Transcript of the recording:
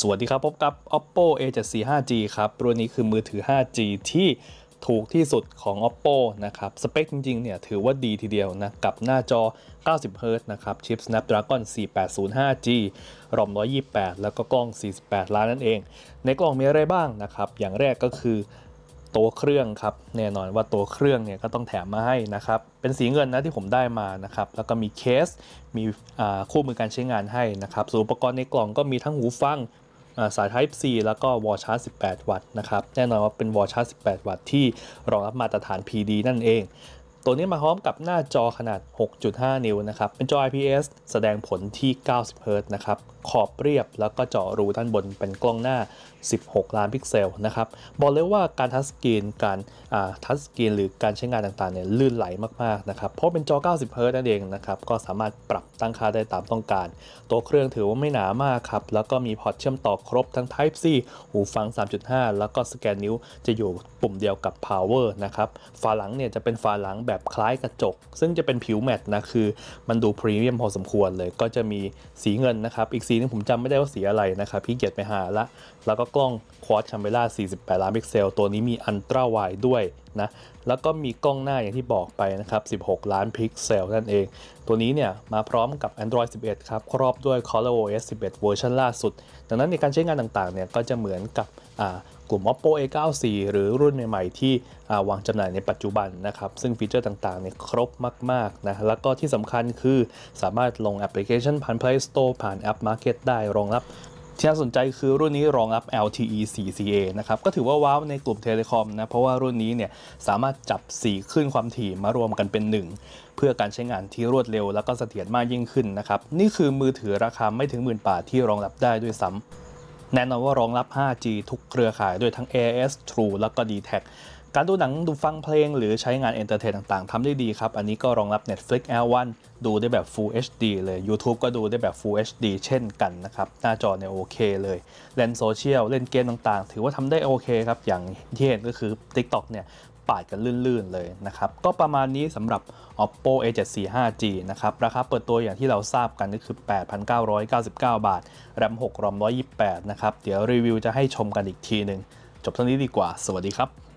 สวัสดีครับ พบกับ oppo a745g ครับ รุ่นนี้คือมือถือ 5g ที่ถูกที่สุดของ oppo นะครับ สเปคจริงๆ เนี่ยถือว่าดีทีเดียวนะ กับหน้าจอ 90Hz นะครับ ชิป snapdragon 4805g รอม128 แล้วก็กล้อง 48 ล้านนั่นเอง ในกล้องมีอะไรบ้างนะครับ อย่างแรกก็คือตัวเครื่องครับแน่นอนว่าตัวเครื่องเนี่ยก็ต้องแถมมาให้นะครับ เป็นสีเงินนะที่ผมได้มานะครับ แล้วก็มีเคสมีคู่มือการใช้งานให้นะครับส่วนอุปกรณ์ในกล่องก็มีทั้งหูฟังสาย Type C แล้วก็วอ์ชาร์จ18 วัตต์นะครับแน่นอนว่าเป็นวอ์ชาร์จ18 วัตต์ที่รองรับมาตรฐาน PD นั่นเองตัวนี้มาพร้อมกับหน้าจอขนาด 6.5 นิ้วนะครับ เป็นจอ IPS แสดงผลที่90 Hz นะครับ ขอบเรียบแล้วก็เจาะรูด้านบนเป็นกล้องหน้า 16 ล้านพิกเซลนะครับ บอกเลยว่าการทัชสกรีนการทัชสกรีนหรือการใช้งานต่างๆเนี่ยลื่นไหลมากๆนะครับ เพราะเป็นจอ 90 Hz นั่นเองนะครับ ก็สามารถปรับตั้งค่าได้ตามต้องการ ตัวเครื่องถือว่าไม่หนามากครับ แล้วก็มีพอร์ตเชื่อมต่อครบทั้ง Type C หูฟัง 3.5 แล้วก็สแกนนิ้วจะอยู่ปุ่มเดียวกับ Power นะครับ ฝาหลังเนี่ยจะเป็นฝาหลังแบบแบบคล้ายกระจก ซึ่งจะเป็นผิวแมตต์นะ คือมันดูพรีเมียมพอสมควรเลยก็จะมีสีเงินนะครับ อีกสีนึงผมจำไม่ได้ว่าสีอะไรนะครับพี่เกียรติไปหาละแล้วก็กล้องควอดคัมเบล่า48 ล้านพิกเซล ตัวนี้มีอันตราไวด้วยนะ แล้วก็มีกล้องหน้าอย่างที่บอกไปนะครับ 16 ล้านพิกเซลนั่นเอง ตัวนี้เนี่ยมาพร้อมกับ Android 11 ครับครอบด้วย ColorOS 11 เวอร์ชันล่าสุด ดังนั้นในการใช้งานต่างๆเนี่ยก็จะเหมือนกับกลุ่ม Oppo A94 หรือรุ่นใหม่ๆ ที่วางจำหน่ายในปัจจุบันนะครับ ซึ่งฟีเจอร์ต่างๆเนี่ยครบมากๆนะ แล้วก็ที่สำคัญคือสามารถลงแอปพลิเคชัน ผ่าน Play Store ผ่าน App Market ได้รองรับ ที่น่าสนใจคือรุ่นนี้รองรับ LTE 4CA นะครับ ก็ถือว่าว้าวในกลุ่มเทเลคอมนะ เพราะว่ารุ่นนี้เนี่ยสามารถจับ 4 ขึ้นความถี่มารวมกันเป็น 1 เพื่อการใช้งานที่รวดเร็ว แล้วก็เสถียรมากยิ่งขึ้นนะครับ นี่คือมือถือราคาไม่ถึงหมื่นบาทที่รองรับได้ด้วยซ้ำแน่นอนว่ารองรับ 5G ทุกเครือข่ายด้วยทั้ง AIS True แล้วก็ d t a c การดูหนังดูฟังเพลงหรือใช้งานเอนเตอร์เทนต่างๆทำได้ดีครับ อันนี้ก็รองรับ Netflix L1 ดูได้แบบ Full HD เลย YouTube ก็ดูได้แบบ Full HD เช่นกันนะครับ หน้าจอเนี่ยโอเคเลยเล่นโซเชียล เล่นเกมต่างๆ ถือว่าทำได้โอเคครับ อย่างที่เห็นก็คือ TikTok เนี่ยปาดกันลื่น ๆ เลยนะครับ ก็ประมาณนี้สำหรับ oppo a 7 4 5 g นะครับราคาเปิดตัวอย่างที่เราทราบกันก็คือ 8,999 บาทแรม6รอม 128 นะครับ เดี๋ยวรีวิวจะให้ชมกันอีกทีหนึ่งจบเท่านี้ดีกว่า สวัสดีครับ